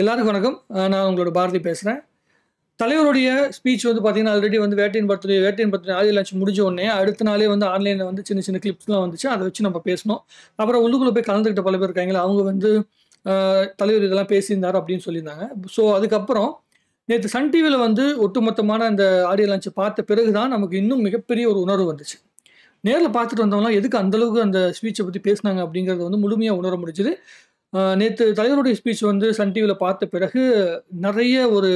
எல்லாருக்கும் வணக்கம் நான் உங்களோட பாரதி பேசுகிறேன் தலைவருடைய ஸ்பீச் வந்து பார்த்தீங்கன்னா ஆல்ரெடி வந்து வேட்டையின் பர்த்டே வேட்டையின் பர்த்டே ஆதி லஞ்ச் முடிஞ்ச உடனே அடுத்த நாளே வந்து ஆன்லைனில் வந்து சின்ன சின்ன கிளிப்ஸ்லாம் வந்துச்சு அதை வச்சு நம்ம பேசணும் அப்புறம் உள்ளுக்குள்ளே போய் கலந்துக்கிட்ட பல பேர் இருக்காங்களா அவங்க வந்து தலைவர் இதெல்லாம் பேசியிருந்தார் அப்படின்னு சொல்லியிருந்தாங்க ஸோ அதுக்கப்புறம் நேற்று சன் டிவியில் வந்து ஒட்டுமொத்தமான அந்த ஆடியோ லான்ச்சை பார்த்த பிறகு தான் நமக்கு இன்னும் மிகப்பெரிய ஒரு உணர்வு வந்துச்சு நேரில் பார்த்துட்டு வந்தவங்களாம் எதுக்கு அந்தளவுக்கு அந்த ஸ்பீச்சை பற்றி பேசினாங்க அப்படிங்கிறத வந்து முழுமையாக உணர முடிஞ்சுது நேற்று தலைவருடைய ஸ்பீச் வந்து சன் டிவியில் பார்த்த பிறகு நிறைய ஒரு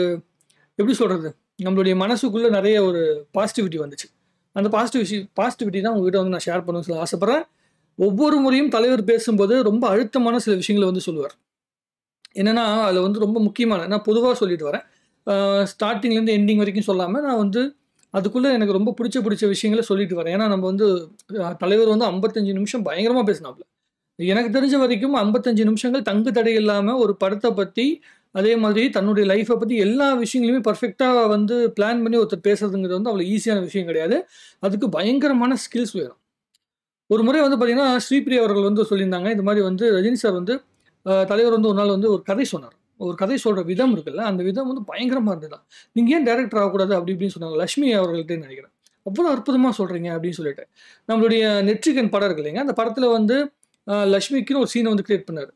எப்படி சொல்கிறது நம்மளுடைய மனசுக்குள்ளே நிறைய ஒரு பாசிட்டிவிட்டி வந்துச்சு அந்த பாசிட்டிவிஷி பாசிட்டிவிட்டி தான் உங்ககிட்ட வந்து நான் ஷேர் பண்ணணும்னு சொல்ல ஆசைப்பட்றேன் ஒவ்வொரு முறையும் தலைவர் பேசும்போது ரொம்ப அழுத்தமான சில விஷயங்களை வந்து சொல்லுவார் என்னென்னா அதில் வந்து ரொம்ப முக்கியமான நான் பொதுவாக சொல்லிட்டு வரேன் ஸ்டார்டிங்லேருந்து எண்டிங் வரைக்கும் சொல்லாமல் நான் வந்து அதுக்குள்ளே எனக்கு ரொம்ப பிடிச்ச பிடிச்ச விஷயங்களை சொல்லிட்டு வரேன் ஏன்னா நம்ம வந்து தலைவர் வந்து ஐம்பத்தஞ்சு நிமிஷம் பயங்கரமாக பேசினாப்புல எனக்கு தெரிஞ்ச வரைக்கும் ஐம்பத்தஞ்சு நிமிஷங்கள் தங்கு தடை இல்லாமல் ஒரு படத்தை பற்றி அதே மாதிரி தன்னுடைய லைஃப்பை பற்றி எல்லா விஷயங்களையுமே பர்ஃபெக்டாக வந்து பிளான் பண்ணி ஒருத்தர் பேசுறதுங்கிறது வந்து அவ்வளோ ஈஸியான விஷயம் கிடையாது அதுக்கு பயங்கரமான ஸ்கில்ஸ் வேணும் ஒரு முறை வந்து பார்த்தீங்கன்னா ஸ்ரீபிரியா அவர்கள் வந்து சொல்லியிருந்தாங்க இந்த மாதிரி வந்து ரஜினி சார் வந்து தலைவர் வந்து ஒரு நாள் வந்து ஒரு கதை சொன்னார் ஒரு கதை சொல்கிற விதம் இருக்குல்ல அந்த விதம் வந்து பயங்கரமாக இருந்ததா நீங்கள் ஏன் டேரக்டர் ஆகக்கூடாது அப்படி இப்படின்னு சொன்னாங்க லட்சுமி அவர்கள்ட்டே நினைக்கிறேன் அவ்வளோ அற்புதமாக சொல்கிறீங்க அப்படின்னு சொல்லிட்டு நம்மளுடைய நெற்றிகன் படம் இருக்கு இல்லைங்க அந்த படத்தில் வந்து லக்ஷ்மிக்குன்னு ஒரு சீனை வந்து கிரியேட் பண்ணார்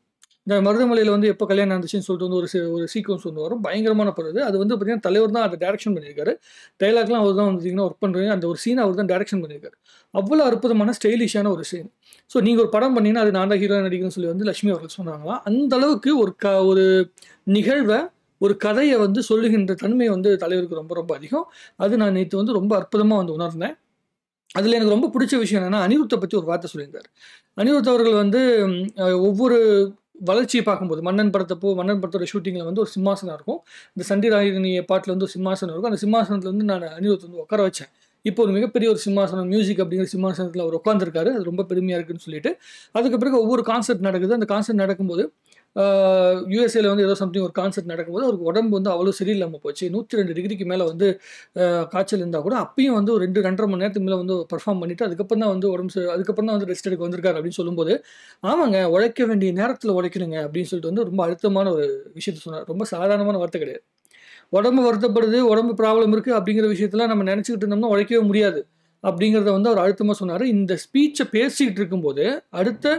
இந்த மருதமலையில் வந்து எப்போ கல்யாணம் நடந்துச்சுன்னு சொல்லிட்டு வந்து ஒரு ஒரு சீக்வன்ஸ் வந்து வரும் பயங்கரமான படம் அது வந்து பார்த்தீங்கன்னா தலைவர் தான் அதை டேரக்ஷன் பண்ணியிருக்காரு டைலாக்லாம் அவர் தான் வந்துட்டிங்கன்னா ஒர்க் பண்ணுறீங்க அந்த ஒரு சீனை அவர் தான் டேரக்ஷன் பண்ணியிருக்காரு அவ்வளோ அற்புதமான ஸ்டைலிஷான ஒரு சீன் ஸோ நீங்கள் ஒரு படம் பண்ணிங்கன்னா அது நான் தான் ஹீரோ நடிக்கணும்னு சொல்லி வந்து லட்சுமி அவர்கள் சொன்னாங்களாம் அந்த அளவுக்கு ஒரு க ஒரு நிகழ்வை ஒரு கதையை வந்து சொல்லுகின்ற தன்மை வந்து தலைவருக்கு ரொம்ப ரொம்ப அதிகம் அது நான் நேற்று வந்து ரொம்ப அற்புதமாக வந்து உணர்ந்தேன் அதில் எனக்கு ரொம்ப பிடிச்ச விஷயம் என்னென்னா அனிருத்தை பற்றி ஒரு வார்த்தை சொல்லியிருந்தார் அனிருத் அவர்கள் வந்து ஒவ்வொரு வளர்ச்சியை பார்க்கும்போது மன்னன் படத்தப்போ மன்னன் படத்தோட ஷூட்டிங்கில் வந்து ஒரு சிம்மாசனம் இருக்கும் இந்த சண்டிராயிரணிய பாட்டில் வந்து ஒரு சிம்மாசனம் இருக்கும் அந்த சிம்மாசனத்தில் வந்து நான் அனிருத் வந்து உட்கார வச்சேன் இப்போ ஒரு மிகப்பெரிய ஒரு சிம்மாசனம் மியூசிக் அப்படிங்கிற சிம்மாசனத்தில் அவர் உட்காந்துருக்காரு அது ரொம்ப பெருமையாக இருக்குன்னு சொல்லிட்டு அதுக்கு பிறகு ஒவ்வொரு கான்சர்ட் நடக்குது அந்த கான்சர்ட் நடக்கும்போது யூஎஸ்ஏல வந்து ஏதோ சம்திங் ஒரு கான்சர்ட் நடக்கும்போது அவருக்கு உடம்பு வந்து அவ்வளோ சரியில்லாமல் போச்சு நூற்றி ரெண்டு டிகிரிக்கு மேலே வந்து காய்ச்சல் இருந்தால் கூட அப்பயும் வந்து ஒரு ரெண்டு ரெண்டரை மணி நேரத்துக்கு மேலே வந்து பர்ஃபார்ம் பண்ணிவிட்டு அதுக்கப்புறம் தான் வந்து உடம்பு அதுக்கப்புறம் தான் வந்து ரெஸ்ட் எடுக்க வந்திருக்காரு அப்படின்னு சொல்லும்போது ஆமாங்க உழைக்க வேண்டிய நேரத்தில் உழைக்கணுங்க அப்படின்னு சொல்லிட்டு வந்து ரொம்ப அழுத்தமான ஒரு விஷயத்த சொன்னார் ரொம்ப சாதாரணமான வார்த்தை கிடையாது உடம்பு வருத்தப்படுது உடம்பு ப்ராப்ளம் இருக்குது அப்படிங்கிற விஷயத்தெல்லாம் நம்ம நினச்சிக்கிட்டு இருந்தோம்னா உழைக்கவே முடியாது அப்படிங்கிறத வந்து அவர் அழுத்தமாக சொன்னார் இந்த ஸ்பீச்சை பேசிக்கிட்டு இருக்கும்போது அடுத்த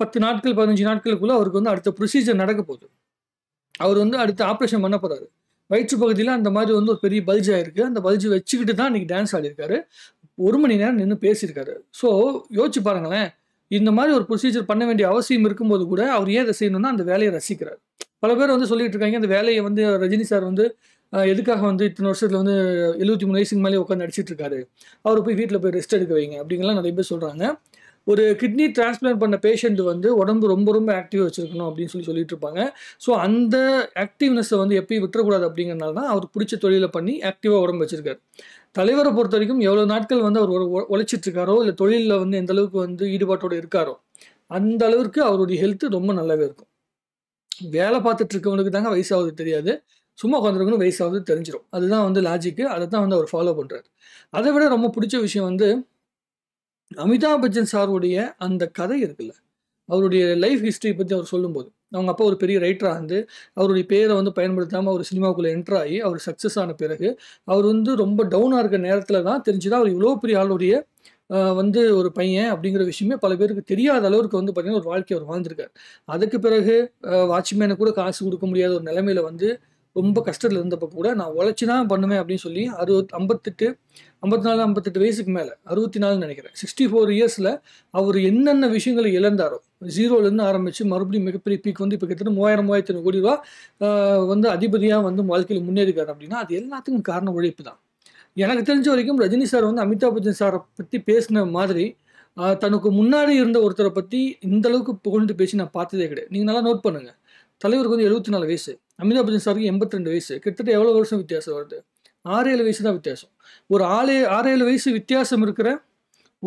பத்து நாட்கள் பதினஞ்சு நாட்களுக்குள்ளே அவருக்கு வந்து அடுத்த ப்ரொசீஜர் நடக்க போகுது அவர் வந்து அடுத்த ஆப்ரேஷன் பண்ண போறாரு வயிற்று பகுதியில் அந்த மாதிரி வந்து ஒரு பெரிய பல்ஜ் ஆகிருக்கு அந்த பல்ஜ் வச்சுக்கிட்டு தான் இன்னைக்கு டான்ஸ் ஆடியிருக்காரு ஒரு மணி நேரம் நின்று பேசியிருக்காரு ஸோ யோசிச்சு பாருங்களேன் இந்த மாதிரி ஒரு ப்ரொசீஜர் பண்ண வேண்டிய அவசியம் இருக்கும்போது கூட அவர் ஏன் அதை செய்யணும்னா அந்த வேலையை ரசிக்கிறார் பல பேர் வந்து சொல்லிட்டு இருக்காங்க அந்த வேலையை வந்து ரஜினி சார் வந்து எதுக்காக வந்து இத்தனை வருஷத்தில் வந்து எழுபத்தி மூணு வயசுக்கு மேலே உட்காந்து நடிச்சிட்டு இருக்காரு அவர் போய் வீட்டில் போய் ரெஸ்ட் எடுக்க வைங்க அப்படிங்கலாம் நிறைய பேர் சொல்கிறாங்க ஒரு கிட்னி டிரான்ஸ்பிளான்ட் பண்ண பேஷண்ட் வந்து உடம்பு ரொம்ப ரொம்ப ஆக்டிவாக வச்சுருக்கணும் அப்படின்னு சொல்லி சொல்லிட்டு இருப்பாங்க ஸோ அந்த ஆக்டிவ்னஸை வந்து எப்பயும் விட்டுறக்கூடாது அப்படிங்கிறனால தான் அவர் பிடிச்ச தொழிலை பண்ணி ஆக்டிவாக உடம்பு வச்சுருக்காரு தலைவரை பொறுத்த வரைக்கும் எவ்வளோ நாட்கள் வந்து அவர் உழைச்சிட்டு இருக்காரோ இல்லை தொழிலில் வந்து எந்த அளவுக்கு வந்து ஈடுபாட்டோடு இருக்காரோ அந்த அளவுக்கு அவருடைய ஹெல்த் ரொம்ப நல்லாவே இருக்கும் வேலை பார்த்துட்டு இருக்கவங்களுக்கு தாங்க வயசாவது தெரியாது சும்மா உட்காந்துருக்கணும் வயசாகுது தெரிஞ்சிடும் அதுதான் வந்து லாஜிக்கு அதை தான் வந்து அவர் ஃபாலோ பண்ணுறாரு அதை விட ரொம்ப பிடிச்ச விஷயம் வந்து அமிதாப் பச்சன் சாருடைய அந்த கதை இருக்குல்ல அவருடைய லைஃப் ஹிஸ்ட்ரி பற்றி அவர் சொல்லும்போது அவங்க அப்பா ஒரு பெரிய ரைட்டராக இருந்து அவருடைய பேரை வந்து பயன்படுத்தாமல் அவர் சினிமாவுக்குள்ளே என்ட்ராகி ஆகி அவர் சக்ஸஸ் ஆன பிறகு அவர் வந்து ரொம்ப டவுனாக இருக்க நேரத்தில் தான் தெரிஞ்சுதான் அவர் இவ்வளோ பெரிய ஆளுடைய வந்து ஒரு பையன் அப்படிங்கிற விஷயமே பல பேருக்கு தெரியாத அளவுக்கு வந்து பார்த்திங்கன்னா ஒரு வாழ்க்கை அவர் வாழ்ந்திருக்கார் அதுக்கு பிறகு வாட்ச்மேனை கூட காசு கொடுக்க முடியாத ஒரு நிலைமையில வந்து ரொம்ப கஷ்டத்தில் இருந்தப்போ கூட நான் உழைச்சி தான் பண்ணுவேன் அப்படின்னு சொல்லி அறுபத் ஐம்பத்தெட்டு ஐம்பத்தி நாலு ஐம்பத்தெட்டு வயசுக்கு மேலே அறுபத்தி நாலு நினைக்கிறேன் சிக்ஸ்டி ஃபோர் இயர்ஸில் அவர் என்னென்ன விஷயங்களை இழந்தாரோ ஜீரோலேருந்து ஆரம்பித்து மறுபடியும் மிகப்பெரிய பீக் வந்து இப்போ கிட்டத்தட்ட மூவாயிரம் மூவாயிரத்தி கோடி ரூபா வந்து அதிபதியாக வந்து வாழ்க்கையில் முன்னேறிக்காரு அப்படின்னா அது எல்லாத்துக்கும் காரண உழைப்பு தான் எனக்கு தெரிஞ்ச வரைக்கும் ரஜினி சார் வந்து அமிதாப் பச்சன் சாரை பற்றி பேசின மாதிரி தனக்கு முன்னாடி இருந்த ஒருத்தரை பற்றி இந்தளவுக்கு புகழ்ந்து பேசி நான் பார்த்ததே கிடையாது நீங்கள் நல்லா நோட் பண்ணுங்கள் தலைவருக்கு வந்து எழுபத்தி நாலு வயசு அமிதாப் பச்சன் சாருக்கு எண்பத்தி ரெண்டு வயசு கிட்டத்தட்ட எவ்வளோ வருஷம் வித்தியாசம் வருது ஆறேழு வயசு தான் வித்தியாசம் ஒரு ஆளே ஆறேழு வயசு வித்தியாசம் இருக்கிற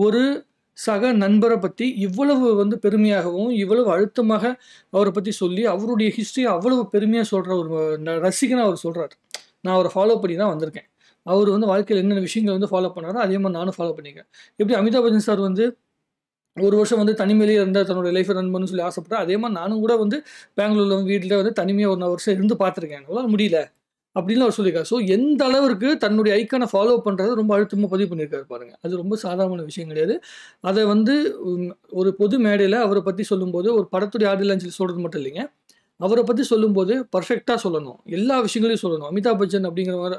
ஒரு சக நண்பரை பற்றி இவ்வளவு வந்து பெருமையாகவும் இவ்வளவு அழுத்தமாக அவரை பற்றி சொல்லி அவருடைய ஹிஸ்ட்ரியை அவ்வளவு பெருமையாக சொல்கிற ஒரு ரசிகனாக அவர் சொல்கிறார் நான் அவரை ஃபாலோ பண்ணி தான் வந்திருக்கேன் அவர் வந்து வாழ்க்கையில் என்னென்ன விஷயங்கள் வந்து ஃபாலோ பண்ணாரோ அதே மாதிரி நானும் ஃபாலோ பண்ணிக்கிறேன் எப்படி அமிதாப் பச்சன் சார் வந்து ஒரு வருஷம் வந்து தனிமையிலேயே இருந்தால் தன்னோட லைஃப் ரன் பண்ணு சொல்லி ஆசைப்பட்டேன் அதே மாதிரி நானும் கூட வந்து பெங்களூரில் வீட்டில் வந்து தனிமையாக ஒரு வருஷம் இருந்து பார்த்துருக்கேன் அவ்வளோ முடியல அப்படின்னு அவர் சொல்லியிருக்காரு ஸோ எந்த அளவுக்கு தன்னுடைய ஐக்கானை ஃபாலோ பண்ணுறது ரொம்ப அழுத்தமாக பதிவு பண்ணியிருக்காரு பாருங்கள் அது ரொம்ப சாதாரண விஷயம் கிடையாது அதை வந்து ஒரு பொது மேடையில் அவரை பற்றி சொல்லும்போது ஒரு படத்துடைய ஆடிலாம் சொல்லி சொல்கிறது மட்டும் இல்லைங்க அவரை பற்றி சொல்லும்போது பர்ஃபெக்டாக சொல்லணும் எல்லா விஷயங்களையும் சொல்லணும் அமிதாப் பச்சன் அப்படிங்கிறவர்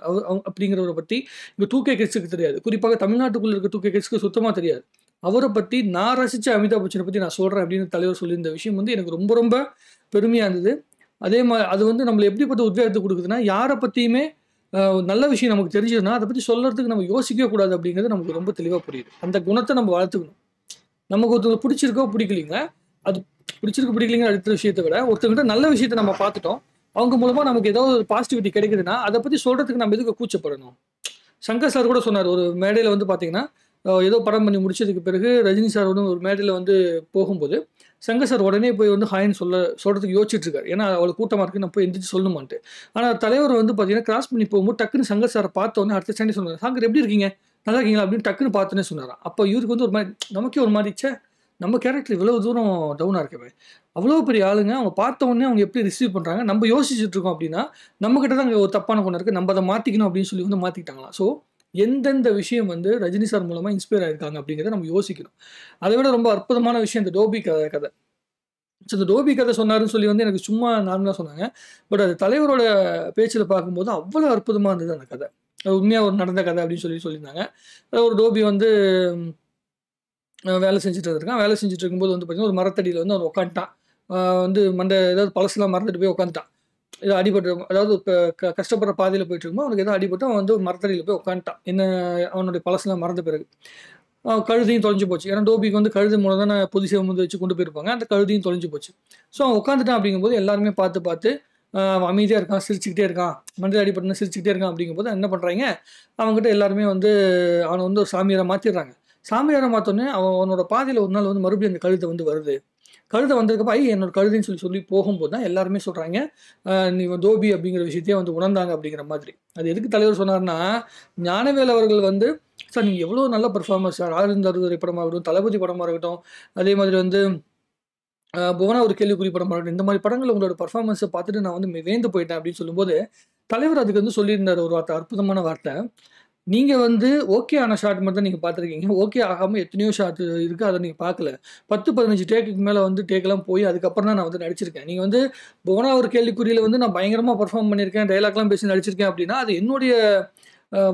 அப்படிங்கிறவரை பற்றி இங்கே டூ கே தெரியாது குறிப்பாக தமிழ்நாட்டுக்குள்ளே இருக்க டூ கே சுத்தமாக தெரியாது அவரை பற்றி நான் ரசித்த அமிதாப் பச்சனை பற்றி நான் சொல்கிறேன் அப்படின்னு தலைவர் சொல்லியிருந்த விஷயம் வந்து எனக்கு ரொம்ப ரொம்ப பெருமையாக இருந்தது அதே மாதிரி அது வந்து நம்மளை எப்படிப்பட்ட உத்வேகத்தை கொடுக்குதுன்னா யாரை பற்றியுமே நல்ல விஷயம் நமக்கு தெரிஞ்சதுன்னா அதை பற்றி சொல்கிறதுக்கு நம்ம யோசிக்கவே கூடாது அப்படிங்கிறது நமக்கு ரொம்ப தெளிவாக புரியுது அந்த குணத்தை நம்ம வளர்த்துக்கணும் நமக்கு ஒருத்தர் பிடிச்சிருக்கோ பிடிக்கலிங்க அது பிடிச்சிருக்கு பிடிக்கலிங்கிற அடுத்த விஷயத்தை விட ஒருத்தர்கிட்ட நல்ல விஷயத்தை நம்ம பார்த்துட்டோம் அவங்க மூலமாக நமக்கு ஏதாவது ஒரு பாசிட்டிவிட்டி கிடைக்குதுன்னா அதை பற்றி சொல்கிறதுக்கு நம்ம எதுக்கு கூச்சப்படணும் சங்கர் சார் கூட சொன்னார் ஒரு மேடையில் வந்து பார்த்தீங்கன்னா ஏதோ படம் பண்ணி முடிச்சதுக்கு பிறகு ரஜினி சார் வந்து ஒரு மேடையில் வந்து போகும்போது சங்கர் சார் உடனே போய் வந்து ஹாயின்னு சொல்ல சொல்கிறதுக்கு யோசிச்சுட்ருக்காரு ஏன்னா அவளை கூட்டமாக இருக்குது நான் போய் எந்திரிச்சு சொல்லணுமான்ட்டு ஆனால் தலைவர் வந்து பார்த்தீங்கன்னா கிராஸ் பண்ணி போகும்போது டக்குன்னு சங்கர் சாரை பார்த்தோன்னே அடுத்த ஸ்டாண்டே சொன்னார் சங்கர் எப்படி இருக்கீங்க நல்லா இருக்கீங்களா அப்படின்னு டக்குன்னு பார்த்தோன்னே சொன்னாராம் அப்போ இவருக்கு வந்து ஒரு மாதிரி நமக்கே ஒரு மாதிரி சே நம்ம கேரக்டர் இவ்வளோ தூரம் டவுனாக இருக்கவே அவ்வளோ பெரிய ஆளுங்க அவங்க பார்த்த உடனே அவங்க எப்படி ரிசீவ் பண்ணுறாங்க நம்ம யோசிச்சுட்டு இருக்கோம் அப்படின்னா நம்மக்கிட்ட தான் அங்கே ஒரு தப்பான கொண்டு இருக்குது நம்ம அதை மாற்றிக்கணும் அப்படின்னு சொல்லி வந்து மாற்றிக்கிட்டாங்களாம் ஸோ எந்தெந்த விஷயம் வந்து ரஜினி சார் மூலமாக இன்ஸ்பயர் ஆயிருக்காங்க அப்படிங்கிறத நம்ம யோசிக்கணும் அதை விட ரொம்ப அற்புதமான விஷயம் இந்த டோபி கதை கதை ஸோ இந்த டோபி கதை சொன்னார்னு சொல்லி வந்து எனக்கு சும்மா நார்மலாக சொன்னாங்க பட் அது தலைவரோட பேச்சில் பார்க்கும்போது அவ்வளோ அற்புதமாக இருந்தது அந்த கதை அது உண்மையாக ஒரு நடந்த கதை அப்படின்னு சொல்லி சொல்லியிருந்தாங்க அதாவது ஒரு டோபி வந்து வேலை செஞ்சுட்டு இருக்கான் வேலை செஞ்சுட்டு இருக்கும்போது வந்து பார்த்திங்கன்னா ஒரு மரத்தடியில் வந்து அவன் உட்காந்துட்டான் வந்து மண்டை ஏதாவது பழசுலாம் மறந்துட்டு போய் உட்காந்துட்டான் ஏதோ அடிபட்டு அதாவது இப்போ க கஷ்டப்படுற பாதையில் போயிட்டு இருக்கும்போது அவனுக்கு ஏதோ அடிபட்டு அவன் வந்து மரத்தடியில் போய் உட்காந்துட்டான் என்ன அவனுடைய பழசுலாம் மறந்த பிறகு கழுதையும் தொலைஞ்சு போச்சு ஏன்னா டோபிக்கு வந்து கழுதை மூலம் தான் பொது வந்து வச்சு கொண்டு போயிருப்பாங்க அந்த கழுதையும் தொலைஞ்சு போச்சு ஸோ அவன் உட்காந்துட்டான் அப்படிங்கும்போது எல்லாருமே பார்த்து பார்த்து அவன் அமைதியாக இருக்கான் சிரிச்சுக்கிட்டே இருக்கான் மனித அடிபட்டு சிரிச்சுக்கிட்டே இருக்கான் அப்படிங்கும்போது என்ன பண்ணுறாங்க அவங்ககிட்ட எல்லாருமே வந்து அவனை வந்து ஒரு சாமியாரை மாற்றிடுறாங்க சாமியாரை மாற்றோன்னே அவன் அவனோட பாதையில் ஒரு நாள் வந்து மறுபடியும் அந்த கழுத்தை வந்து வருது கழுதை வந்ததுக்கப்புறம் ஐ என்னோட கழுதுன்னு சொல்லி சொல்லி போகும்போது தான் எல்லாருமே சொல்கிறாங்க நீ தோபி அப்படிங்கிற விஷயத்தையே வந்து உணர்ந்தாங்க அப்படிங்கிற மாதிரி அது எதுக்கு தலைவர் சொன்னார்னா ஞானவேல் அவர்கள் வந்து சார் நீங்கள் எவ்வளோ நல்ல பர்ஃபார்மன்ஸ் சார் ஆறுந்த அறுபதுரை படமாக இருக்கட்டும் தளபதி படமாக இருக்கட்டும் அதே மாதிரி வந்து புவனா ஒரு கேள்விக்குறி படமாக இருக்கட்டும் இந்த மாதிரி படங்கள் உங்களோட பர்ஃபார்மன்ஸை பார்த்துட்டு நான் வந்து வேந்து போயிட்டேன் அப்படின்னு சொல்லும்போது தலைவர் அதுக்கு வந்து சொல்லியிருந்தார் ஒரு வார்த்தை அற்புதமான வார்த்தை நீங்கள் வந்து ஓகே ஆன ஷாட் மட்டும் நீங்கள் பார்த்துருக்கீங்க ஓகே ஆகாமல் எத்தனையோ ஷாட் இருக்குது அதை நீங்கள் பார்க்கல பத்து பதினஞ்சு டேக்குக்கு மேலே வந்து டேக்கெலாம் போய் அதுக்கப்புறம் தான் நான் வந்து நடிச்சிருக்கேன் நீங்கள் வந்து போனா ஒரு கேள்விக்குறியில் வந்து நான் பயங்கரமாக பர்ஃபார்ம் பண்ணியிருக்கேன் டைலாக்லாம் பேசி நடிச்சிருக்கேன் அப்படின்னா அது என்னுடைய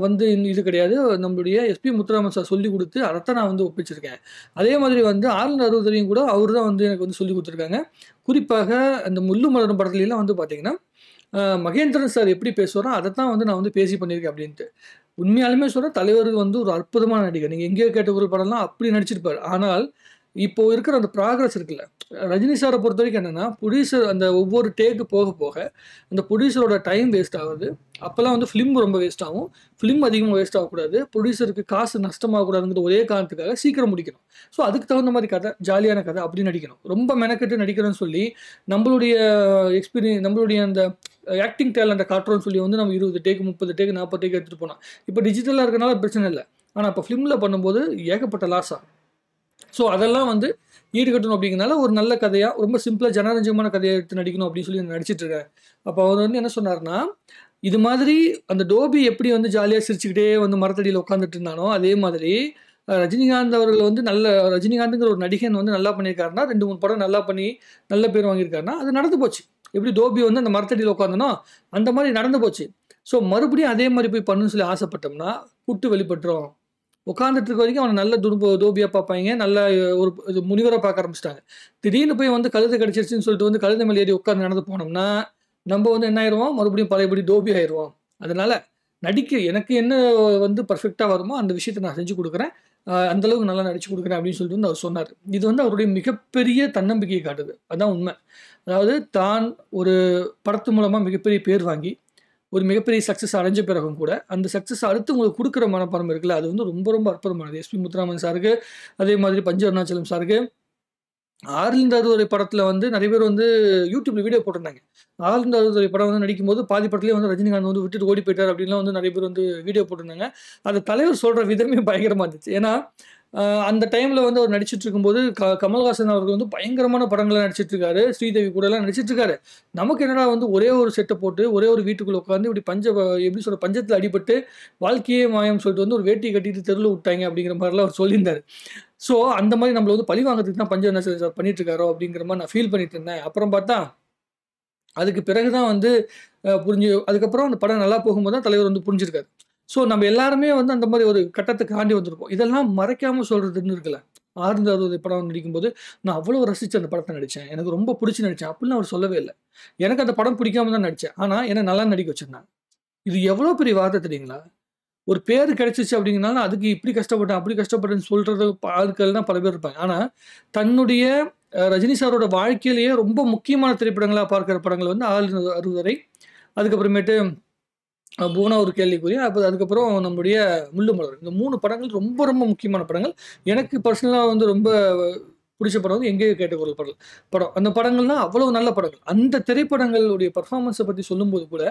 வந்து இது கிடையாது நம்மளுடைய எஸ்பி முத்துராமன் சார் சொல்லி கொடுத்து அதைத்தான் நான் வந்து ஒப்பிச்சிருக்கேன் அதே மாதிரி வந்து ஆறுநூறு அறுபதுலையும் கூட அவர் தான் வந்து எனக்கு வந்து சொல்லி கொடுத்துருக்காங்க குறிப்பாக அந்த முள்ளு மலரும் படத்துலலாம் வந்து பார்த்திங்கன்னா மகேந்திரன் சார் எப்படி பேசுகிறோம் அதைத்தான் வந்து நான் வந்து பேசி பண்ணியிருக்கேன் அப்படின்ட்டு உண்மையாலுமே சொல்கிற தலைவருக்கு வந்து ஒரு அற்புதமான நடிகர் நீங்கள் எங்கேயோ கேட்ட ஒரு படம்லாம் அப்படி நடிச்சிருப்பார் ஆனால் இப்போ இருக்கிற அந்த ப்ராக்ரஸ் இருக்குல்ல ரஜினி சாரை பொறுத்த வரைக்கும் என்னென்னா ப்ரொடியூசர் அந்த ஒவ்வொரு டேக்கு போக போக அந்த ப்ரொடியூசரோட டைம் வேஸ்ட் ஆகுது அப்போல்லாம் வந்து ஃபிலிம் ரொம்ப வேஸ்ட் ஆகும் ஃபிலிம் அதிகமாக வேஸ்ட் ஆகக்கூடாது ப்ரொடியூசருக்கு காசு நஷ்டமாகக்கூடாதுங்கிற ஒரே காரணத்துக்காக சீக்கிரம் முடிக்கணும் ஸோ அதுக்கு தகுந்த மாதிரி கதை ஜாலியான கதை அப்படி நடிக்கணும் ரொம்ப மெனக்கெட்டு நடிக்கணும்னு சொல்லி நம்மளுடைய எக்ஸ்பீரியன்ஸ் நம்மளுடைய அந்த ஆக்டிங் டேலண்ட்டை காட்டுறோம்னு சொல்லி வந்து நம்ம இருபது டேக்கு முப்பது டேக்கு நாற்பது டேக் எடுத்துகிட்டு போனோம் இப்போ டிஜிட்டலாக இருக்கிறனால பிரச்சனை இல்லை ஆனால் இப்போ ஃபிலிமில் பண்ணும்போது ஏகப்பட்ட லாஸாக ஸோ அதெல்லாம் வந்து ஈடுகட்டணும் அப்படிங்கிறனால ஒரு நல்ல கதையாக ரொம்ப சிம்பிளாக ஜனரஞ்சகமான கதையை எடுத்து நடிக்கணும் அப்படின்னு சொல்லி நடிச்சிட்டு இருக்கேன் அப்போ அவர் வந்து என்ன சொன்னார்னா இது மாதிரி அந்த டோபி எப்படி வந்து ஜாலியாக சிரிச்சுக்கிட்டே வந்து மரத்தடியில் உட்காந்துட்டு இருந்தானோ அதே மாதிரி ரஜினிகாந்த் அவர்கள் வந்து நல்ல ரஜினிகாந்துங்கிற ஒரு நடிகன் வந்து நல்லா பண்ணியிருக்காருன்னா ரெண்டு மூணு படம் நல்லா பண்ணி நல்ல பேர் வாங்கியிருக்காருன்னா அது நடந்து போச்சு எப்படி தோபி வந்து அந்த மரத்தடியில் உட்காந்தனோ அந்த மாதிரி நடந்து போச்சு ஸோ மறுபடியும் அதே மாதிரி போய் பண்ணுன்னு சொல்லி ஆசைப்பட்டோம்னா கூட்டு வெளிப்பட்டுரும் உட்காந்துட்டு இருக்க வரைக்கும் அவனை நல்ல துடுப்பு தோபியாக பார்ப்பாங்க நல்ல ஒரு இது முனிவராக பார்க்க ஆரம்பிச்சிட்டாங்க திடீர்னு போய் வந்து கழுதை கிடச்சிருச்சுன்னு சொல்லிட்டு வந்து கழுதை மேலே ஏறி உட்காந்து நடந்து போனோம்னா நம்ம வந்து என்ன ஆயிடுவோம் மறுபடியும் பழையபடி தோபி ஆயிடுவோம் அதனால் நடிக்க எனக்கு என்ன வந்து பர்ஃபெக்டாக வருமோ அந்த விஷயத்தை நான் செஞ்சு கொடுக்குறேன் அந்தளவுக்கு நல்லா நடிச்சு கொடுக்குறேன் அப்படின்னு சொல்லிட்டு வந்து அவர் சொன்னார் இது வந்து அவருடைய மிகப்பெரிய தன்னம்பிக்கையை காட்டுது அதுதான் உண்மை அதாவது தான் ஒரு படத்து மூலமாக மிகப்பெரிய பேர் வாங்கி ஒரு மிகப்பெரிய சக்ஸஸ் அடைஞ்ச பிறகும் கூட அந்த சக்ஸஸ் அடுத்து உங்களுக்கு கொடுக்குற மனப்பாடம் இருக்குல்ல அது வந்து ரொம்ப ரொம்ப அற்புதமானது எஸ்பி முத்துராமன் சாருக்கு அதே மாதிரி பஞ்ச அருணாச்சலம் சாருக்கு ஆறுலிந்த அறுவரை படத்தில் வந்து நிறைய பேர் வந்து யூடியூப்ல வீடியோ போட்டிருந்தாங்க ஆறுலிந்த அறுவரை படம் வந்து நடிக்கும்போது பாதி படத்துலேயே வந்து ரஜினிகாந்த் வந்து விட்டுட்டு ஓடி போயிட்டார் அப்படின்லாம் வந்து நிறைய பேர் வந்து வீடியோ போட்டிருந்தாங்க அது தலைவர் சொல்கிற விதமே பயங்கரமாக இருந்துச்சு ஏன்னா அந்த டைமில் வந்து அவர் நடிச்சிட்டு இருக்கும்போது க கமல்ஹாசன் அவர்கள் வந்து பயங்கரமான படங்களை இருக்காரு ஸ்ரீதேவி கூட எல்லாம் நடிச்சிட்ருக்காரு நமக்கு என்னடா வந்து ஒரே ஒரு செட்டை போட்டு ஒரே ஒரு வீட்டுக்குள்ளே உட்காந்து இப்படி பஞ்ச எப்படி சொல்கிற பஞ்சத்தில் அடிபட்டு வாழ்க்கையே மாயம் சொல்லிட்டு வந்து ஒரு வேட்டி கட்டிட்டு தெருவில் விட்டாங்க அப்படிங்கிற மாதிரிலாம் அவர் சொல்லியிருந்தார் ஸோ அந்த மாதிரி நம்மளை வந்து பழி வாங்கிறதுக்கு தான் பஞ்சம் என்ன சார் இருக்காரோ அப்படிங்கிற மாதிரி நான் ஃபீல் பண்ணிட்டு இருந்தேன் அப்புறம் பார்த்தா அதுக்கு பிறகு தான் வந்து புரிஞ்சு அதுக்கப்புறம் அந்த படம் நல்லா போகும்போது தான் தலைவர் வந்து புரிஞ்சிருக்காரு ஸோ நம்ம எல்லாருமே வந்து அந்த மாதிரி ஒரு கட்டத்தை காண்டி வந்திருப்போம் இதெல்லாம் மறைக்காமல் சொல்கிறதுன்னு இருக்குல்ல ஆறுந்து அறுபது படம் நடிக்கும்போது நான் அவ்வளோ ரசித்து அந்த படத்தை நடித்தேன் எனக்கு ரொம்ப பிடிச்சி நடித்தேன் அப்படின்னு அவர் சொல்லவே இல்லை எனக்கு அந்த படம் பிடிக்காம தான் நடித்தேன் ஆனால் என்னை நல்லா நடிக்க வச்சுருந்தாங்க இது எவ்வளோ பெரிய வார்த்தை தெரியுங்களா ஒரு பேர் கிடைச்சிச்சு அப்படிங்கிறனால அதுக்கு இப்படி கஷ்டப்பட்டேன் அப்படி கஷ்டப்பட்டேன்னு சொல்கிறது ஆட்கள் தான் பல பேர் இருப்பாங்க ஆனால் தன்னுடைய ரஜினி சாரோட வாழ்க்கையிலேயே ரொம்ப முக்கியமான திரைப்படங்களாக பார்க்குற படங்கள் வந்து ஆறு வரை அதுக்கப்புறமேட்டு பூனா ஒரு கேள்விக்குரிய அப்போ அதுக்கப்புறம் நம்முடைய முள்ளுமலர் இந்த மூணு படங்கள் ரொம்ப ரொம்ப முக்கியமான படங்கள் எனக்கு பர்சனலாக வந்து ரொம்ப பிடிச்ச படம் வந்து எங்கேயோ கேட்டுக்கொள்ள படம் படம் அந்த படங்கள்லாம் அவ்வளோ நல்ல படங்கள் அந்த திரைப்படங்களுடைய பர்ஃபார்மன்ஸை பற்றி சொல்லும்போது கூட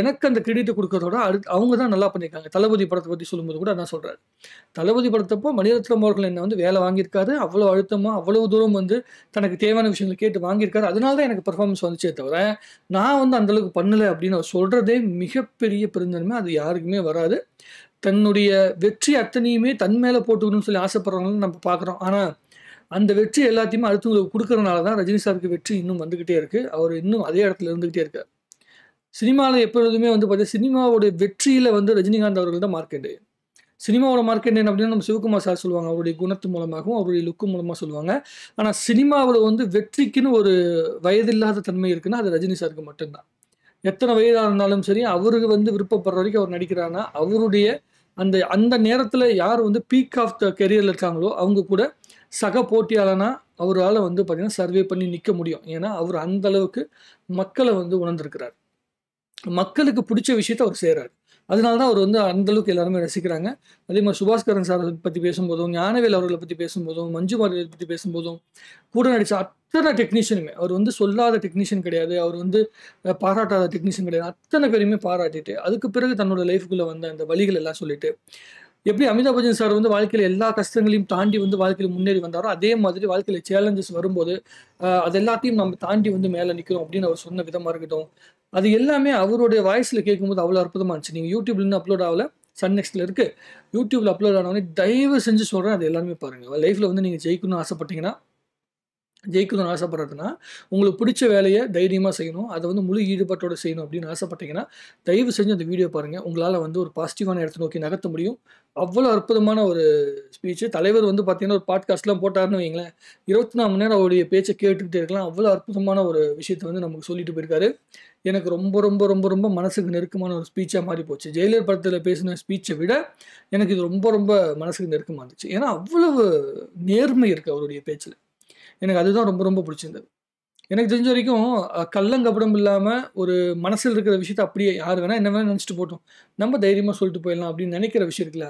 எனக்கு அந்த கிரெடிட்டை கொடுக்கறதோட அடுத்து அவங்க தான் நல்லா பண்ணியிருக்காங்க தளபதி படத்தை பற்றி சொல்லும்போது கூட நான் சொல்கிறாரு தளபதி படத்தப்போ மணிரத்னம் அவர்கள் என்னை வந்து வேலை வாங்கியிருக்காரு அவ்வளோ அழுத்தமாக அவ்வளோ தூரம் வந்து தனக்கு தேவையான விஷயங்களை கேட்டு வாங்கியிருக்காரு அதனால தான் எனக்கு பர்ஃபார்மன்ஸ் வந்துச்சே தவிர நான் வந்து அந்தளவுக்கு பண்ணலை அப்படின்னு அவர் சொல்கிறதே மிகப்பெரிய பெருந்தன்மை அது யாருக்குமே வராது தன்னுடைய வெற்றி அத்தனையுமே தன் மேலே போட்டுக்கணும்னு சொல்லி ஆசைப்படுறவங்களும் நம்ம பார்க்குறோம் ஆனால் அந்த வெற்றி எல்லாத்தையுமே அடுத்தவங்களுக்கு கொடுக்குறதுனால தான் ரஜினி சாருக்கு வெற்றி இன்னும் வந்துக்கிட்டே இருக்குது அவர் இன்னும் அதே இடத்துல இருந்துக்கிட்டே இருக்கார் சினிமாவில் எப்பொழுதுமே வந்து பார்த்தீங்கன்னா சினிமாவோட வெற்றியில் வந்து ரஜினிகாந்த் அவர்கள் தான் மார்க்கெட்டு சினிமாவோட மார்க்கெட் என்ன அப்படின்னா நம்ம சிவகுமார் சார் சொல்லுவாங்க அவருடைய குணத்து மூலமாகவும் அவருடைய லுக்கு மூலமாக சொல்லுவாங்க ஆனால் சினிமாவில் வந்து வெற்றிக்குன்னு ஒரு வயதில்லாத தன்மை இருக்குன்னா அது ரஜினி சாருக்கு மட்டும்தான் எத்தனை வயதாக இருந்தாலும் சரி அவருக்கு வந்து விருப்பப்படுற வரைக்கும் அவர் நடிக்கிறான்னா அவருடைய அந்த அந்த நேரத்தில் யார் வந்து பீக் ஆஃப் த கெரியரில் இருக்காங்களோ அவங்க கூட சக போட்டியாளனா அவரால் வந்து பார்த்திங்கன்னா சர்வே பண்ணி நிற்க முடியும் ஏன்னா அவர் அந்த அளவுக்கு மக்களை வந்து உணர்ந்திருக்கிறார் மக்களுக்கு பிடிச்ச விஷயத்த அவர் செய்கிறாரு அதனால தான் அவர் வந்து அந்தளவுக்கு எல்லாருமே ரசிக்கிறாங்க அதே மாதிரி சுபாஷ்கரன் சார் பற்றி பேசும்போதும் ஞானவேல் அவர்களை பற்றி பேசும்போதும் மஞ்சு மாரியை பற்றி பேசும்போதும் கூட நடித்த அத்தனை டெக்னீஷியனுமே அவர் வந்து சொல்லாத டெக்னீஷியன் கிடையாது அவர் வந்து பாராட்டாத டெக்னீஷியன் கிடையாது அத்தனை பேரையுமே பாராட்டிட்டு அதுக்கு பிறகு தன்னோட லைஃபுக்குள்ளே வந்த அந்த வழிகள் எல்லாம் சொல்லிட்டு எப்படி அமிதாப் பச்சன் சார் வந்து வாழ்க்கையில் எல்லா கஷ்டங்களையும் தாண்டி வந்து வாழ்க்கையில் முன்னேறி வந்தாரோ அதே மாதிரி வாழ்க்கையில் சேலஞ்சஸ் வரும்போது அது எல்லாத்தையும் நம்ம தாண்டி வந்து மேலே நிற்கிறோம் அப்படின்னு அவர் சொன்ன விதமாக இருக்கட்டும் அது எல்லாமே அவருடைய வாய்ஸில் கேட்கும்போது அவ்வளோ அற்புதமாக இருந்துச்சு நீங்கள் யூடியூப்லேருந்து அப்லோட் ஆகல சன் நெக்ஸ்ட்டில் இருக்குது யூடியூப்பில் அப்லோட் ஆனவொடனே தயவு செஞ்சு சொல்கிறேன் அது எல்லாமே பாருங்கள் லைஃப்பில் வந்து நீங்கள் ஜெயிக்கணும்னு ஆசைப்பட்டீங்கன்னா ஜெயிக்கணும்னு ஆசைப்படுறதுன்னா உங்களுக்கு பிடிச்ச வேலையை தைரியமாக செய்யணும் அதை வந்து முழு ஈடுபாட்டோடு செய்யணும் அப்படின்னு ஆசைப்பட்டீங்கன்னா தயவு செஞ்சு அந்த வீடியோ பாருங்கள் உங்களால் வந்து ஒரு பாசிட்டிவான இடத்த நோக்கி நகர்த்த முடியும் அவ்வளோ அற்புதமான ஒரு ஸ்பீச்சு தலைவர் வந்து பார்த்தீங்கன்னா ஒரு பாட்காஸ்ட்லாம் போட்டார்னு வைங்களேன் இருபத்தி நாலு மணி நேரம் அவருடைய பேச்சை கேட்டுக்கிட்டே இருக்கலாம் அவ்வளோ அற்புதமான ஒரு விஷயத்தை வந்து நமக்கு சொல்லிட்டு போயிருக்காரு எனக்கு ரொம்ப ரொம்ப ரொம்ப ரொம்ப மனசுக்கு நெருக்கமான ஒரு ஸ்பீச்சாக மாறி போச்சு ஜெயிலர் படத்தில் பேசின ஸ்பீச்சை விட எனக்கு இது ரொம்ப ரொம்ப மனசுக்கு நெருக்கமாக இருந்துச்சு ஏன்னா அவ்வளவு நேர்மை இருக்குது அவருடைய பேச்சில் எனக்கு அதுதான் ரொம்ப ரொம்ப பிடிச்சிருந்தது எனக்கு தெரிஞ்ச வரைக்கும் கள்ளங்கப்படம் இல்லாமல் ஒரு மனசில் இருக்கிற விஷயத்த அப்படியே யார் வேணால் என்ன வேணால் நினச்சிட்டு போட்டோம் நம்ம தைரியமாக சொல்லிட்டு போயிடலாம் அப்படின்னு நினைக்கிற விஷயம் இருக்குல்ல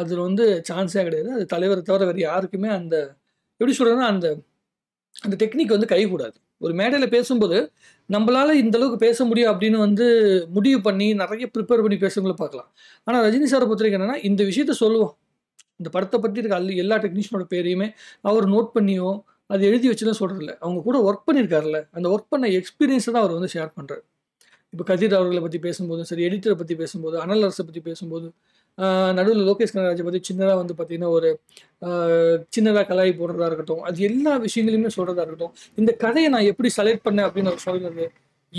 அதில் வந்து சான்ஸே கிடையாது அது தலைவரை தவிர வேறு யாருக்குமே அந்த எப்படி சொல்கிறதுன்னா அந்த அந்த டெக்னிக் வந்து கைகூடாது ஒரு மேடையில் பேசும்போது நம்மளால் இந்த அளவுக்கு பேச முடியும் அப்படின்னு வந்து முடிவு பண்ணி நிறைய ப்ரிப்பேர் பண்ணி பேசுகிறவங்கள பார்க்கலாம் ஆனால் ரஜினி சாரை பொறுத்த வரைக்கும் என்னென்னா இந்த விஷயத்த சொல்லுவோம் இந்த படத்தை பற்றி இருக்க அல்ல எல்லா டெக்னீஷியனோட பேரையுமே அவர் நோட் பண்ணியோ அது எழுதி வச்சுலாம் சொல்கிறதில்ல அவங்க கூட ஒர்க் பண்ணியிருக்காருல்ல அந்த ஒர்க் பண்ண எக்ஸ்பீரியன்ஸை தான் அவர் வந்து ஷேர் பண்ணுறாரு இப்போ கதிர் அவர்களை பற்றி பேசும்போதும் சரி எடிட்டரை பற்றி பேசும்போது அனல் அரசை பற்றி பேசும்போது நடுவில் லோகேஷ் கனராஜை பற்றி சின்னதாக வந்து பார்த்தீங்கன்னா ஒரு சின்னதாக கலாய் போடுறதா இருக்கட்டும் அது எல்லா விஷயங்களையுமே சொல்கிறதா இருக்கட்டும் இந்த கதையை நான் எப்படி செலக்ட் பண்ணேன் அப்படின்னு அவர் சொல்கிறது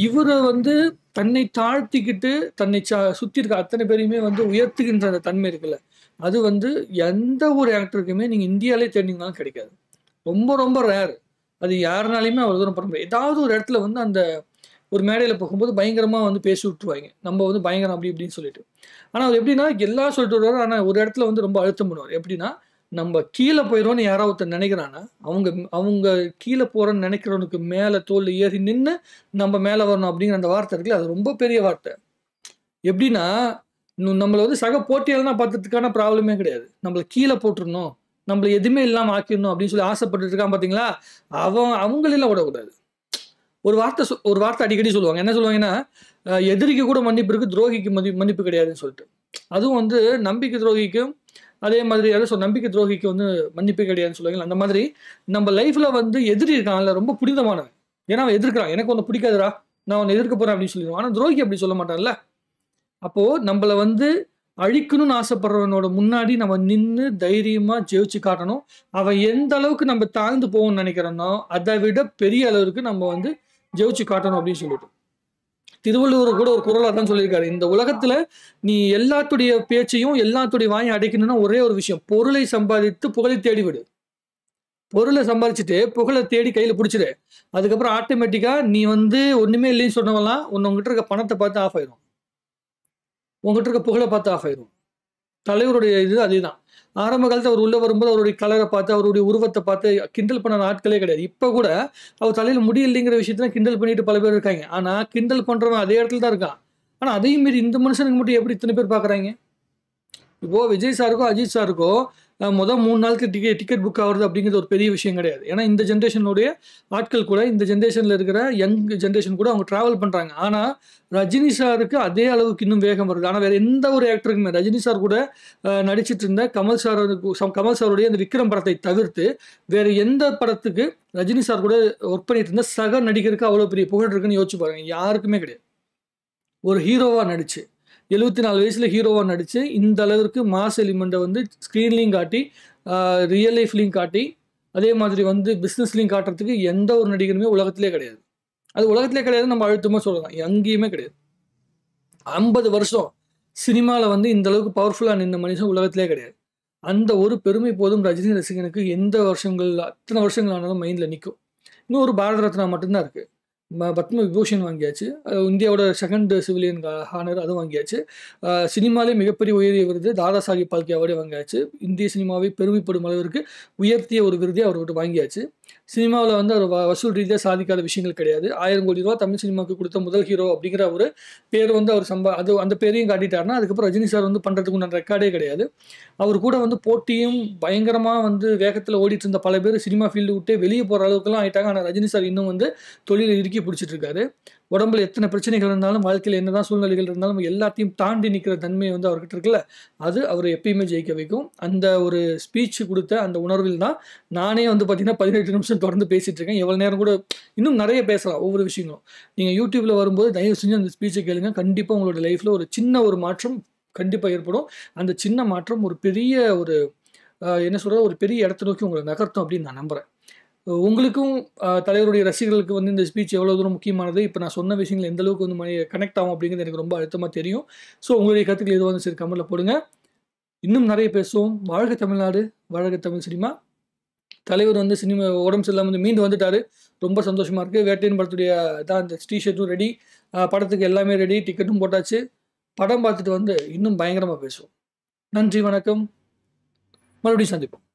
இவரை வந்து தன்னை தாழ்த்திக்கிட்டு தன்னை சா சுற்றி இருக்க அத்தனை பேரையுமே வந்து உயர்த்துகின்ற அந்த தன்மை இருக்குல்ல அது வந்து எந்த ஒரு ஆக்டருக்குமே நீங்கள் இந்தியாவிலே தேடிங்கனாலும் கிடைக்காது ரொம்ப ரொம்ப ரேர் அது யாருனாலையுமே அவ்வளோ தூரம் பண்ண முடியாது ஏதாவது ஒரு இடத்துல வந்து அந்த ஒரு மேடையில் போகும்போது பயங்கரமாக வந்து பேசி விட்டுருவாங்க நம்ம வந்து பயங்கரம் அப்படி இப்படின்னு சொல்லிட்டு ஆனால் அது எப்படின்னா எல்லா சொல்லிட்டு வருவார் ஆனால் ஒரு இடத்துல வந்து ரொம்ப அழுத்தம் பண்ணுவார் எப்படின்னா நம்ம கீழே போயிடும்னு யாராவது ஒருத்தர் நினைக்கிறான்னா அவங்க அவங்க கீழே போகிறோன்னு நினைக்கிறவனுக்கு மேலே தோல் ஏறி நின்று நம்ம மேலே வரணும் அப்படிங்கிற அந்த வார்த்தை இருக்குல்ல அது ரொம்ப பெரிய வார்த்தை எப்படின்னா நம்மளை வந்து சக போட்டியால் தான் பார்த்ததுக்கான ப்ராப்ளமே கிடையாது நம்மளை கீழே போட்டுருணும் நம்மளை எதுவுமே இல்லாமல் ஆக்கிடணும் அப்படின்னு சொல்லி ஆசைப்பட்டுட்டு இருக்கான் பார்த்தீங்களா அவன் அவங்களெல்லாம் விடக்கூடாது ஒரு வார்த்தை ஒரு வார்த்தை அடிக்கடி சொல்லுவாங்க என்ன சொல்லுவாங்கன்னா எதிரிக்கு கூட மன்னிப்பு இருக்குது துரோகிக்கு மதி மன்னிப்பு கிடையாதுன்னு சொல்லிட்டு அதுவும் வந்து நம்பிக்கை துரோகிக்கும் அதே மாதிரி யாரும் சொல் நம்பிக்கை துரோகிக்கு வந்து மன்னிப்பு கிடையாதுன்னு சொல்லுவாங்க அந்த மாதிரி நம்ம லைஃப்பில் வந்து எதிரி இருக்கான்ல ரொம்ப புனிதமானவன் ஏன்னா அவன் எதிர்க்கிறான் எனக்கு ஒன்று பிடிக்காதுடா நான் ஒன்று எதிர்க்க போகிறேன் அப்படின்னு சொல்லிடுவான் ஆனால் துரோகி அப்படி சொல்ல மாட்டான்ல அப்போது நம்மளை வந்து அழிக்கணும்னு ஆசைப்படுறவனோட முன்னாடி நம்ம நின்று தைரியமாக ஜெயிச்சு காட்டணும் அவன் எந்த அளவுக்கு நம்ம தாழ்ந்து போகணும்னு நினைக்கிறனோ அதை விட பெரிய அளவுக்கு நம்ம வந்து ஜெயிச்சு காட்டணும் அப்படின்னு சொல்லிட்டு திருவள்ளுவர் கூட ஒரு குரலாக தான் சொல்லியிருக்காரு இந்த உலகத்தில் நீ எல்லாத்துடைய பேச்சையும் எல்லாத்துடைய வாங்கி அடைக்கணும்னா ஒரே ஒரு விஷயம் பொருளை சம்பாதித்து புகழை தேடி விடு பொருளை சம்பாதிச்சுட்டு புகழை தேடி கையில் பிடிச்சிடு அதுக்கப்புறம் ஆட்டோமேட்டிக்காக நீ வந்து ஒன்றுமே இல்லைன்னு சொன்னவெல்லாம் உன்னை உங்ககிட்ட இருக்க பணத்தை பார்த்து ஆஃப் ஆயிடும் உங்கள்கிட்ட இருக்க புகழை பார்த்து ஆஃப் ஆயிடும் தலைவருடைய இது அதுதான் ஆரம்ப காலத்தில் அவர் உள்ளே வரும்போது அவருடைய கலரை பார்த்து அவருடைய உருவத்தை பார்த்து கிண்டல் பண்ண நாட்களே கிடையாது இப்போ கூட அவர் தலையில் முடியலைங்கிற விஷயத்தான் கிண்டல் பண்ணிட்டு பல பேர் இருக்காங்க ஆனால் கிண்டல் பண்ணுறவன் அதே இடத்துல தான் இருக்கான் ஆனால் அதையும் மீறி இந்த மனுஷனுக்கு மட்டும் எப்படி இத்தனை பேர் பார்க்குறாங்க இப்போது விஜய் சாருக்கோ அஜித் சாருக்கோ மொதல் மூணு நாளுக்கு டிக்கெட் டிக்கெட் புக் ஆகிறது அப்படிங்கிறது ஒரு பெரிய விஷயம் கிடையாது ஏன்னா இந்த ஜென்ரேஷனுடைய ஆட்கள் கூட இந்த ஜென்ரேஷனில் இருக்கிற யங் ஜென்ரேஷன் கூட அவங்க ட்ராவல் பண்ணுறாங்க ஆனால் ரஜினி சாருக்கு அதே அளவுக்கு இன்னும் வேகம் வருது ஆனால் வேறு எந்த ஒரு ஆக்டருக்குமே ரஜினி சார் கூட நடிச்சிட்டு இருந்த கமல் சாருக்கு கமல் சாருடைய அந்த விக்ரம் படத்தை தவிர்த்து வேறு எந்த படத்துக்கு ரஜினி சார் கூட ஒர்க் பண்ணிட்டு இருந்த சக நடிகருக்கு அவ்வளோ பெரிய புகழ் இருக்குன்னு யோசிச்சு பாருங்க யாருக்குமே கிடையாது ஒரு ஹீரோவாக நடிச்சு எழுபத்தி நாலு வயசில் ஹீரோவாக நடித்து இந்த அளவிற்கு மாஸ் எலிமெண்ட்டை வந்து ஸ்க்ரீன்லேயும் காட்டி ரியல் லைஃப்லேயும் காட்டி அதே மாதிரி வந்து பிஸ்னஸ்லேயும் காட்டுறதுக்கு எந்த ஒரு நடிகருமே உலகத்திலே கிடையாது அது உலகத்திலே கிடையாது நம்ம அழுத்தமாக சொல்லலாம் எங்கேயுமே கிடையாது ஐம்பது வருஷம் சினிமாவில் வந்து இந்த அளவுக்கு பவர்ஃபுல்லாக நின்ற மனுஷன் உலகத்திலே கிடையாது அந்த ஒரு பெருமை போதும் ரஜினி ரசிகனுக்கு எந்த வருஷங்கள் அத்தனை வருஷங்கள் ஆனாலும் மைண்டில் நிற்கும் இன்னும் ஒரு பாரத ரத்னா மட்டும்தான் இருக்குது பத்ம விபூஷன் வாங்கியாச்சு இந்தியாவோட செகண்ட் சிவிலியன் ஹானர் அதுவும் வாங்கியாச்சு சினிமாலே மிகப்பெரிய உயரிய விருது தாதா சாஹிப் பால்கே அவார்டே வாங்கியாச்சு இந்திய சினிமாவை பெருமைப்படும் அளவிற்கு உயர்த்திய ஒரு விருதை அவர்கிட்ட வாங்கியாச்சு சினிமாவில் வந்து அவர் வசூல் ரீதியாக சாதிக்காத விஷயங்கள் கிடையாது ஆயிரம் கோடி ரூபா தமிழ் சினிமாவுக்கு கொடுத்த முதல் ஹீரோ அப்படிங்கிற ஒரு பேர் வந்து அவர் சம்பா அது அந்த பேரையும் காட்டிட்டார்னா அதுக்கப்புறம் ரஜினி சார் வந்து பண்ணுறதுக்கு உண்டான ரெக்கார்டே கிடையாது அவர் கூட வந்து போட்டியும் பயங்கரமாக வந்து வேகத்தில் ஓடிட்டு இருந்த பல பேர் சினிமா ஃபீல்டு விட்டே வெளியே போகிற அளவுக்குலாம் ஆகிட்டாங்க ஆனால் ரஜினி சார் இன்னும் வந்து தொழிலை இறுக்கி பிடிச்சிட்டு இருக்காரு உடம்புல எத்தனை பிரச்சனைகள் இருந்தாலும் வாழ்க்கையில் என்னதான் சூழ்நிலைகள் இருந்தாலும் எல்லாத்தையும் தாண்டி நிற்கிற தன்மை வந்து அவர்கிட்ட இருக்குல்ல அது அவர் எப்பயுமே ஜெயிக்க வைக்கும் அந்த ஒரு ஸ்பீச் கொடுத்த அந்த உணர்வில் தான் நானே வந்து பார்த்தீங்கன்னா பதினெட்டு நிமிஷம் தொடர்ந்து பேசிகிட்டு இருக்கேன் எவ்வளோ நேரம் கூட இன்னும் நிறைய பேசலாம் ஒவ்வொரு விஷயங்களும் நீங்கள் யூடியூப்பில் வரும்போது தயவு செஞ்சு அந்த ஸ்பீச்சை கேளுங்க கண்டிப்பாக உங்களோட லைஃப்பில் ஒரு சின்ன ஒரு மாற்றம் கண்டிப்பாக ஏற்படும் அந்த சின்ன மாற்றம் ஒரு பெரிய ஒரு என்ன சொல்கிறது ஒரு பெரிய இடத்த நோக்கி உங்களை நகர்த்தும் அப்படின்னு நான் நம்புகிறேன் உங்களுக்கும் தலைவருடைய ரசிகர்களுக்கு வந்து இந்த ஸ்பீச் எவ்வளோ தூரம் முக்கியமானது இப்போ நான் சொன்ன விஷயங்கள் எந்த அளவுக்கு வந்து கனெக்ட் ஆகும் அப்படிங்கிறது எனக்கு ரொம்ப அழுத்தமாக தெரியும் ஸோ உங்களுடைய கருத்துக்கள் எதுவும் வந்து சரி கமலில் போடுங்க இன்னும் நிறைய பேசுவோம் வாழ்க தமிழ்நாடு வாழ்க தமிழ் சினிமா தலைவர் வந்து சினிமா உடம்பு சரியில்லாமல் வந்து மீண்டு வந்துட்டார் ரொம்ப சந்தோஷமாக இருக்குது வேட்டையின் படத்துடைய தான் அந்த டிஷர்ட்டும் ரெடி படத்துக்கு எல்லாமே ரெடி டிக்கெட்டும் போட்டாச்சு படம் பார்த்துட்டு வந்து இன்னும் பயங்கரமாக பேசுவோம் நன்றி வணக்கம் மறுபடியும் சந்திப்போம்